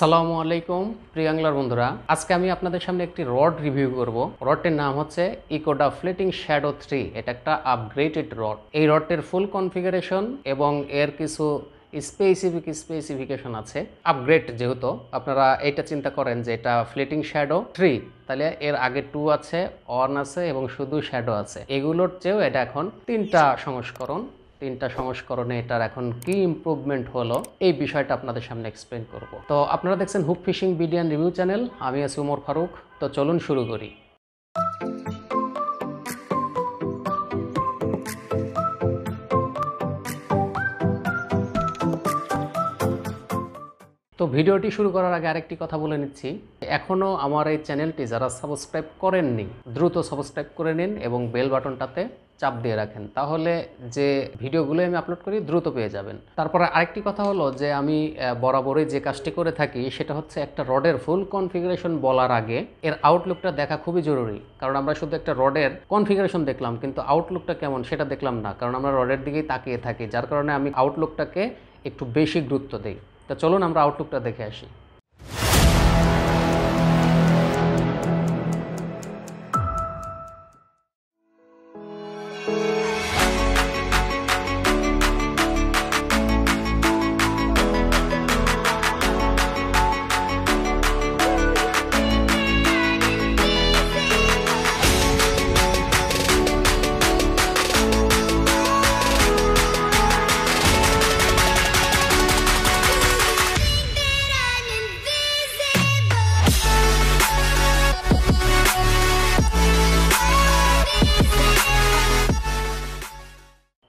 সালামু আলাইকুম প্রিয়াংলার বন্ধুরা আজকে আমি আপনাদের সামনে একটি রড রিভিউ করব রডটির নাম হচ্ছে ইকোডা ফ্লিটিং শ্যাডো থ্রি এটা একটা আপগ্রেডেড রড এই রডটির ফুল কনফিগারেশন এবং এর কিছু স্পেসিফিক স্পেসিফিকেশন আছে আপগ্রেড যেহেতু আপনারা এটা চিন্তা করেন যে এটা ফ্লিটিং শ্যাডো থ্রি তাহলে এর আগে টু আছে ওয়ান আছে এবং শুধু শ্যাডো আছে এগুলোর চেয়েও এটা এখন তিনটা সংস্করণ তিনটা সংস্করণে এটার এখন কি ইম্প্রুভমেন্ট হলো এই বিষয়টা আপনাদের সামনে এক্সপ্লেন করব তো আপনারা দেখছেন হুক ফিশিং বিডিয়ান রিভিউ চ্যানেল আমি আছি উমর ফারুক তো চলুন শুরু করি তো ভিডিওটি শুরু করার আগে আরেকটি কথা বলে নিচ্ছি এখনও আমার এই চ্যানেলটি যারা সাবস্ক্রাইব করেননি দ্রুত সাবস্ক্রাইব করে নিন এবং বেল বাটনটাতে চাপ দিয়ে রাখেন তাহলে যে ভিডিওগুলো আমি আপলোড করি দ্রুত পেয়ে যাবেন তারপরে আরেকটি কথা হলো যে আমি বরাবরই যে কাজটি করে থাকি সেটা হচ্ছে একটা রডের ফুল কনফিগারেশন বলার আগে এর আউটলুকটা দেখা খুবই জরুরি কারণ আমরা শুধু একটা রডের কনফিগারেশন দেখলাম কিন্তু আউটলুকটা কেমন সেটা দেখলাম না কারণ আমরা রডের দিকেই তাকিয়ে থাকি যার কারণে আমি আউটলুকটাকে একটু বেশি গুরুত্ব দিই তা চলুন আমরা আউটলুকটা দেখে আসি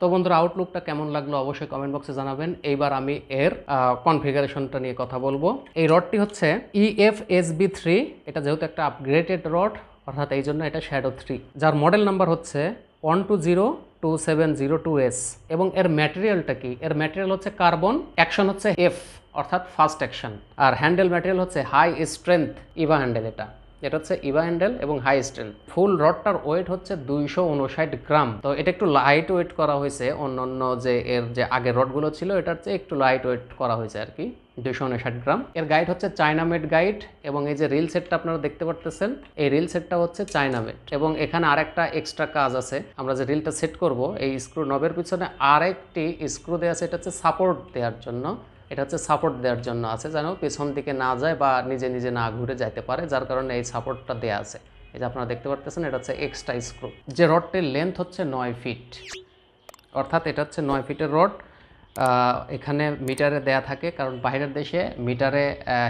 তো বন্ধুরা আউটলুকটা কেমন লাগলো অবশ্যই কমেন্ট বক্সে জানাবেন এইবার আমি এর কনফিগারেশনটা নিয়ে কথা বলবো এই রডটি হচ্ছে ইএফ এস বি থ্রি এটা যেহেতু একটা আপগ্রেডেড রড অর্থাৎ এই জন্য এটা শ্যাডো থ্রি যার মডেল নাম্বার হচ্ছে one two zero two seven zero two S এবং এর ম্যাটেরিয়ালটা কি এর ম্যাটেরিয়াল হচ্ছে কার্বন অ্যাকশন হচ্ছে এফ অর্থাৎ ফার্স্ট অ্যাকশন আর হ্যান্ডেল ম্যাটেরিয়াল হচ্ছে হাই স্ট্রেংথ ইভা হ্যান্ডেল এটা যেটা হচ্ছে ইভা হ্যান্ডেল এবং হাই স্টেল ফুল রডটার ওয়েট হচ্ছে দুইশো উনষাট গ্রাম তো এটা একটু লাইট ওয়েট করা হয়েছে অন্যান্য যে এর যে আগের রডগুলো ছিল এটার চেয়ে একটু লাইট ওয়েট করা হয়েছে আর কি দুশো উনষাট গ্রাম এর গাইড হচ্ছে চায়না মেড গাইড এবং এই যে রিল সেটটা আপনারা দেখতে পারতেছেন এই রিল সেটটা হচ্ছে চায়না মেড এবং এখানে আরেকটা এক্সট্রা কাজ আছে আমরা যে রিলটা সেট করব এই স্ক্রু নবের পিছনে আরেকটি স্ক্রু দেওয়া আছে এটা হচ্ছে সাপোর্ট দেওয়ার জন্য এটা হচ্ছে সাপোর্ট দেওয়ার জন্য আছে যেন পেছন দিকে না যায় বা নিজে নিজে না ঘুরে যাইতে পারে যার কারণে এই সাপোর্টটা দেওয়া আছে এই যে আপনারা দেখতে পারতেছেন এটা হচ্ছে এক্সট্রা স্ক্রু যে রডটির লেন্থ হচ্ছে নয় ফিট অর্থাৎ এটা হচ্ছে নয় ফিটের রড এখানে মিটারে দেয়া থাকে কারণ বাইরের দেশে মিটারে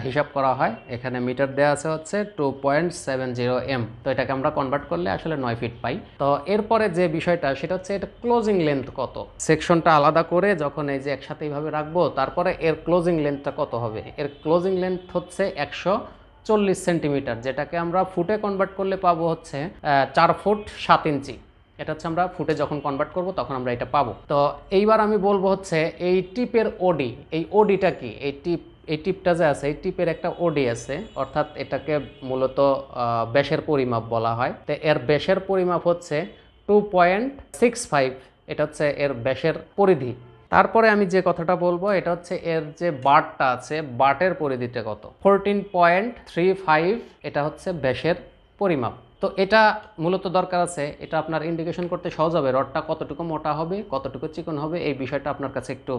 হিসাব করা হয় এখানে মিটার দেয়া আছে হচ্ছে two point seven zero M তো এটাকে আমরা কনভার্ট করলে আসলে নয় ফিট পাই তো এরপরে যে বিষয়টা সেটা হচ্ছে এটা ক্লোজিং লেন্থ কত সেকশনটা আলাদা করে যখন এই যে একসাথে এইভাবে রাখবো তারপরে এর ক্লোজিং লেন্থটা কত হবে এর ক্লোজিং লেন্থ হচ্ছে একশো চল্লিশ সেন্টিমিটার যেটাকে আমরা ফুটে কনভার্ট করলে পাবো হচ্ছে চার ফুট সাত ইঞ্চি এটা হচ্ছে আমরা ফুটে যখন কনভার্ট করব তখন আমরা এটা পাবো তো এইবার আমি বলবো হচ্ছে এই টিপের ওডি এই ওডিটা কি এই টিপ এই টিপটা যে আছে এই টিপের একটা ওডি আছে অর্থাৎ এটাকে মূলত ব্যাসের পরিমাপ বলা হয় তো এর ব্যাসের পরিমাপ হচ্ছে টু পয়েন্ট সিক্স ফাইভ এটা হচ্ছে এর ব্যাসের পরিধি তারপরে আমি যে কথাটা বলবো এটা হচ্ছে এর যে বাটটা আছে বাটের পরিধিটা কত ফোরটিন পয়েন্ট থ্রি ফাইভ এটা হচ্ছে ব্যাসের পরিমাপ তো এটা মূলত দরকার আছে এটা আপনার ইন্ডিকেশন করতে সহজ হবে রডটা কতটুকু মোটা হবে কতটুকু চিকন হবে এই বিষয়টা আপনার কাছে একটু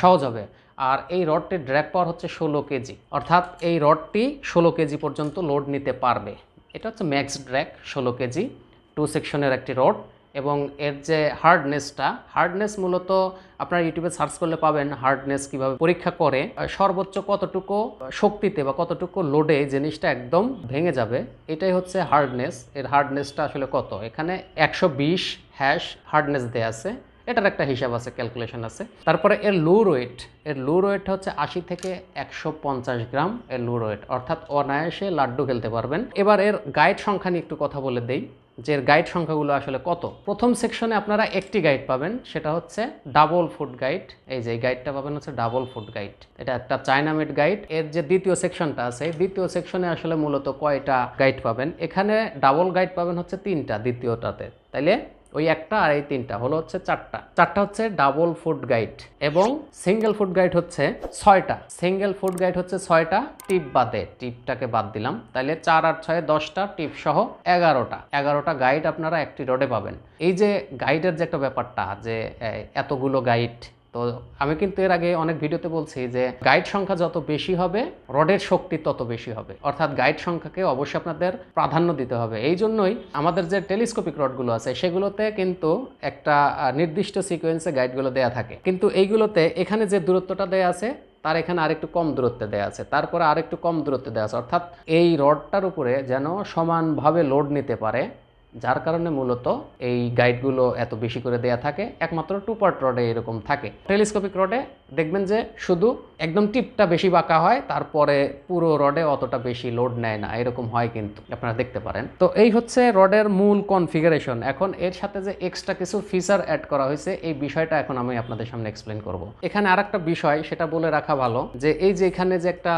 সহজ হবে আর এই রডটির ড্র্যাগ পাওয়ার হচ্ছে ষোলো কেজি অর্থাৎ এই রডটি ষোলো কেজি পর্যন্ত লোড নিতে পারবে এটা হচ্ছে ম্যাক্স ড্র্যাগ ষোলো কেজি টু সেকশনের একটি রড এবং এর যে হার্ডনেসটা হার্ডনেস মূলত আপনার ইউটিউবে সার্চ করলে পাবেন হার্ডনেস কিভাবে পরীক্ষা করে সর্বোচ্চ কতটুকু শক্তিতে বা কতটুকু লোডে জিনিসটা একদম ভেঙে যাবে এটাই হচ্ছে হার্ডনেস এর হার্ডনেসটা আসলে কত এখানে একশো বিশ হ্যাশ হার্ডনেস দেয়া আছে এটার একটা হিসাব আছে ক্যালকুলেশন আছে তারপরে এর লো রোয়েট এর লো রোয়েট হচ্ছে আশি থেকে একশো পঞ্চাশ গ্রাম এর লো রোয়েট অর্থাৎ অনায়াসে লাড্ডু খেলতে পারবেন এবার এর গাইড সংখ্যা নিয়ে একটু কথা বলে দেই যে গাইড সংখ্যাগুলো আসলে কত প্রথম সেকশনে আপনারা একটি গাইড পাবেন সেটা হচ্ছে ডাবল ফুড গাইড এই যে গাইডটা পাবেন হচ্ছে ডাবল ফুড গাইড এটা একটা চায়নামেড গাইড এর যে দ্বিতীয় সেকশনটা আছে দ্বিতীয় সেকশনে আসলে মূলত কয়টা গাইড পাবেন এখানে ডাবল গাইড পাবেন হচ্ছে তিনটা দ্বিতীয়টাতে তাইলে ওই একটা আর এই তিনটা হলো হচ্ছে চারটা চারটা হচ্ছে ডাবল ফুড গাইড এবং সিঙ্গেল ফুড গাইড হচ্ছে ছয়টা সিঙ্গেল ফুড গাইড হচ্ছে ছয়টা টিপ বাদে টিপটাকে বাদ দিলাম তাহলে চার আর ছয় দশটা টিপ সহ এগারোটা এগারোটা গাইড আপনারা একটি রোডে পাবেন এই যে গাইডের যে একটা ব্যাপারটা যে এতগুলো গাইড তো আমি কিন্তু এর আগে অনেক ভিডিওতে বলছি যে গাইড সংখ্যা যত বেশি হবে রডের শক্তি তত বেশি হবে অর্থাৎ গাইড সংখ্যাকে অবশ্যই আপনাদের প্রাধান্য দিতে হবে এই জন্যই আমাদের যে টেলিস্কোপিক রডগুলো আছে সেগুলোতে কিন্তু একটা নির্দিষ্ট সিকোয়েন্সে গাইডগুলো দেয়া থাকে কিন্তু এইগুলোতে এখানে যে দূরত্বটা দেয়া আছে তার এখানে আরেকটু কম দূরত্বে দেওয়া আছে তারপরে আরেকটু কম দূরত্বে দেওয়া আছে অর্থাৎ এই রডটার উপরে যেন সমানভাবে লোড নিতে পারে যার কারণে মূলত এই গাইডগুলো এত বেশি করে দেয়া থাকে একমাত্র টু পার্ট রডে এরকম থাকে টেলিস্কোপিক রডে দেখবেন যে শুধু একদম টিপটা বেশি বাঁকা হয় তারপরে পুরো রডে অতটা বেশি লোড নেয় না এরকম হয় কিন্তু আপনারা দেখতে পারেন তো এই হচ্ছে রডের মূল কনফিগারেশন এখন এর সাথে যে এক্সট্রা কিছু ফিচার অ্যাড করা হয়েছে এই বিষয়টা এখন আমি আপনাদের সামনে এক্সপ্লেন করব এখানে আর একটা বিষয় সেটা বলে রাখা ভালো যে এই যে এখানে যে একটা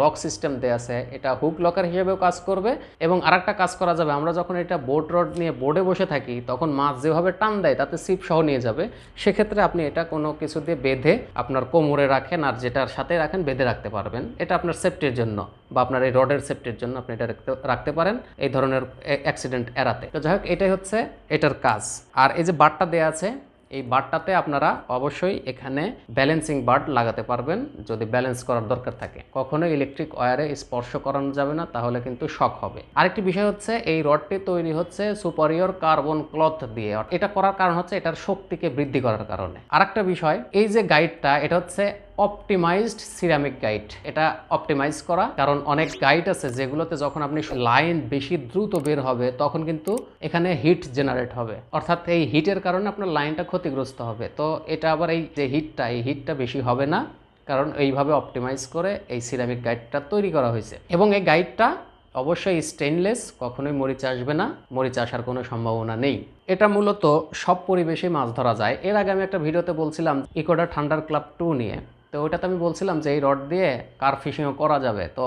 লক সিস্টেম দেওয়া আছে এটা হুক লকার হিসেবেও কাজ করবে এবং আর একটা কাজ করা যাবে আমরা যখন এটা বোর্ড রড নিয়ে বোর্ডে বসে থাকি তখন মাছ যেভাবে টান দেয় তাতে সিপ সহ নিয়ে যাবে সেক্ষেত্রে আপনি এটা কোনো কিছু দিয়ে বেঁধে আপনার কোমরে রাখেন আর যেটার সাথে রাখেন বেঁধে রাখতে পারবেন এটা আপনার সেফটির জন্য বা আপনার এই রডের সেফটির জন্য আপনি এটা রাখতে পারেন এই ধরনের অ্যাক্সিডেন্ট এড়াতে তো যাই হোক এটাই হচ্ছে এটার কাজ আর এই যে বারটা দেওয়া আছে এই বারটাতে আপনারা অবশ্যই এখানে ব্যালেন্সিং বার্ড লাগাতে পারবেন যদি ব্যালেন্স করার দরকার থাকে কখনো ইলেকট্রিক ওয়ারে স্পর্শ করানো যাবে না তাহলে কিন্তু শখ হবে আরেকটি বিষয় হচ্ছে এই রডটি তৈরি হচ্ছে সুপারিয়র কার্বন ক্লথ দিয়ে এটা করার কারণ হচ্ছে এটার শক্তিকে বৃদ্ধি করার কারণে আরেকটা বিষয় এই যে গাইডটা এটা হচ্ছে অপটিমাইজড সিরামিক গাইড এটা অপটিমাইজ করা কারণ অনেক গাইড আছে যেগুলোতে যখন আপনি লাইন বেশি দ্রুত বের হবে তখন কিন্তু এখানে হিট জেনারেট হবে অর্থাৎ এই হিটের কারণে আপনার লাইনটা ক্ষতিগ্রস্ত হবে তো এটা আবার এই যে হিটটা এই হিটটা বেশি হবে না কারণ এইভাবে অপটিমাইজ করে এই সিরামিক গাইডটা তৈরি করা হয়েছে এবং এই গাইডটা অবশ্যই স্টেনলেস কখনোই মরিচ আসবে না মরিচ আসার কোনো সম্ভাবনা নেই এটা মূলত সব পরিবেশে মাছ ধরা যায় এর আগে আমি একটা ভিডিওতে বলছিলাম ইকোডা ঠান্ডার ক্লাব টু নিয়ে তো ওটা তো আমি বলছিলাম যে এই রড দিয়ে কার ফিশিংও করা যাবে তো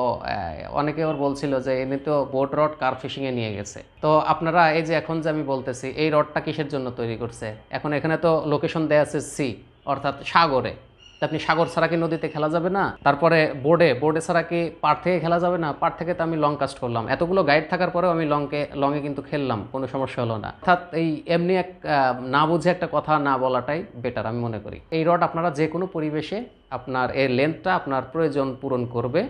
অনেকে ওর বলছিল যে এমনি তো বোট রড কার ফিশিংয়ে নিয়ে গেছে তো আপনারা এই যে এখন যে আমি বলতেছি এই রডটা কিসের জন্য তৈরি করছে এখন এখানে তো লোকেশন দেয়া আছে সি অর্থাৎ সাগরে আপনি সাগর ছাড়া কি নদীতে খেলা যাবে না তারপরে বোর্ডে বোর্ডে ছাড়া কি পার থেকে খেলা যাবে না পার থেকে তো আমি লং কাস্ট করলাম এতগুলো গাইড থাকার পরেও আমি লংকে লংয়ে কিন্তু খেললাম কোনো সমস্যা হলো না অর্থাৎ এই এমনি এক না বুঝে একটা কথা না বলাটাই বেটার আমি মনে করি এই রড আপনারা যে কোনো পরিবেশে আপনার এর লেন্থটা আপনার প্রয়োজন পূরণ করবে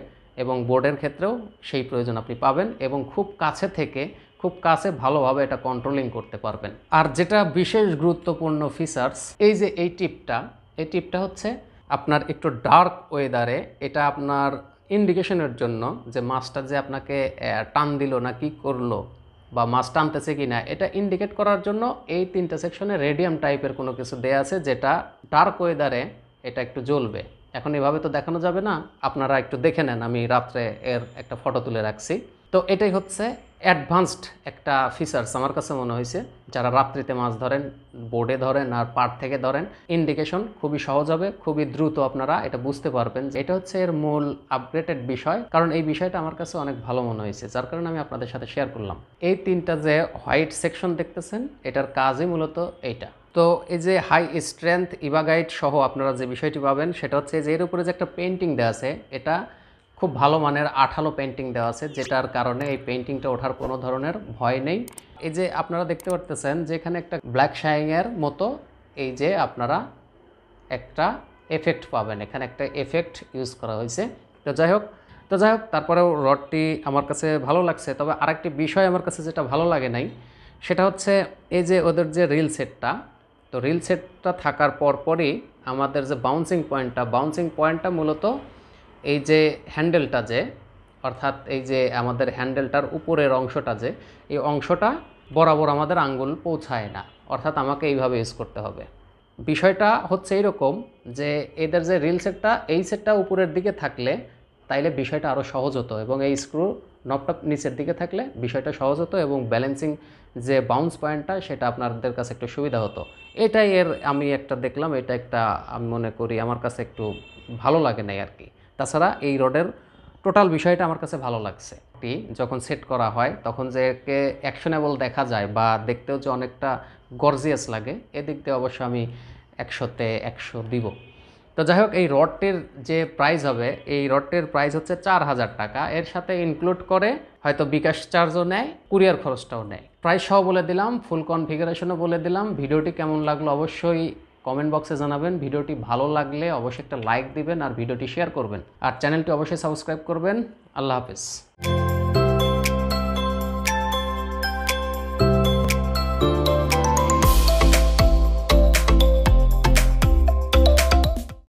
এবং বোর্ডের ক্ষেত্রেও সেই প্রয়োজন আপনি পাবেন এবং খুব কাছে থেকে খুব কাছে ভালোভাবে এটা কন্ট্রোলিং করতে পারবেন আর যেটা বিশেষ গুরুত্বপূর্ণ ফিচার্স এই যে এই টিপটা এই টিপটা হচ্ছে আপনার একটু ডার্ক ওয়েদারে এটা আপনার ইন্ডিকেশনের জন্য যে মাছটা যে আপনাকে টান দিল না কি করলো বা মাছ টানতেছে কি না এটা ইন্ডিকেট করার জন্য এই তিনটা সেকশনে রেডিয়াম টাইপের কোনো কিছু দেয়া আছে যেটা ডার্ক ওয়েদারে এটা একটু জ্বলবে এখন এভাবে তো দেখানো যাবে না আপনারা একটু দেখে নেন আমি রাত্রে এর একটা ফটো তুলে রাখছি তো এটাই হচ্ছে অ্যাডভান্সড একটা ফিচার্স আমার কাছে মনে হয়েছে যারা রাত্রিতে মাছ ধরেন বোর্ডে ধরেন আর পাট থেকে ধরেন ইন্ডিকেশন খুবই সহজ হবে খুবই দ্রুত আপনারা এটা বুঝতে পারবেন এটা হচ্ছে এর মূল আপগ্রেটেড বিষয় কারণ এই বিষয়টা আমার কাছে অনেক ভালো মনে হয়েছে যার কারণে আমি আপনাদের সাথে শেয়ার করলাম এই তিনটা যে হোয়াইট সেকশন দেখতেছেন এটার কাজই মূলত এইটা তো এই যে হাই স্ট্রেংথ ইভাগাইড সহ আপনারা যে বিষয়টি পাবেন সেটা হচ্ছে যে এর উপরে যে একটা পেন্টিং দেওয়া আছে এটা খুব ভালো মানের আঠালো পেন্টিং দেওয়া আছে যেটার কারণে এই পেন্টিংটা ওঠার কোনো ধরনের ভয় নেই এই যে আপনারা দেখতে পারতেছেন যে এখানে একটা ব্ল্যাক শাইংয়ের মতো এই যে আপনারা একটা এফেক্ট পাবেন এখানে একটা এফেক্ট ইউজ করা হয়েছে তো যাই হোক তো যাই হোক তারপরেও রডটি আমার কাছে ভালো লাগছে তবে আরেকটি বিষয় আমার কাছে যেটা ভালো লাগে নাই সেটা হচ্ছে এই যে ওদের যে রিল সেটটা তো রিল সেটটা থাকার পরপরই আমাদের যে বাউন্সিং পয়েন্টটা বাউন্সিং পয়েন্টটা মূলত এই যে হ্যান্ডেলটা যে অর্থাৎ এই যে আমাদের হ্যান্ডেলটার উপরের অংশটা যে এই অংশটা বরাবর আমাদের আঙ্গুল পৌঁছায় না অর্থাৎ আমাকে এইভাবে ইউজ করতে হবে বিষয়টা হচ্ছে এরকম যে এদের যে রিল সেটটা এই সেটটা উপরের দিকে থাকলে তাইলে বিষয়টা আরও সহজ হতো এবং এই স্ক্রু নপটপ নিচের দিকে থাকলে বিষয়টা সহজ হতো এবং ব্যালেন্সিং যে বাউন্স পয়েন্টটা সেটা আপনাদের কাছে একটু সুবিধা হতো এটাই এর আমি একটা দেখলাম এটা একটা আমি মনে করি আমার কাছে একটু ভালো লাগে নাই আর কি তাছাড়া এই রডের টোটাল বিষয়টা আমার কাছে ভালো লাগছে টি যখন সেট করা হয় তখন যে একে অ্যাকশনেবল দেখা যায় বা দেখতেও যে অনেকটা গর্জিয়াস লাগে এদিক দিয়ে অবশ্য আমি একশোতে একশো দিব তো যাই হোক এই রডটির যে প্রাইস হবে এই রডটির প্রাইস হচ্ছে চার হাজার টাকা এর সাথে ইনক্লুড করে হয়তো বিকাশ চার্জও নেয় কুরিয়ার খরচটাও নেয় প্রাইস সহ বলে দিলাম ফুল কনফিগারেশনও বলে দিলাম ভিডিওটি কেমন লাগলো অবশ্যই কমেন্ট বক্সে জানাবেন ভিডিওটি ভালো লাগলে অবশ্যই একটা লাইক দিবেন আর ভিডিওটি শেয়ার করবেন আর চ্যানেলটি অবশ্যই সাবস্ক্রাইব করবেন আল্লাহ হাফেজ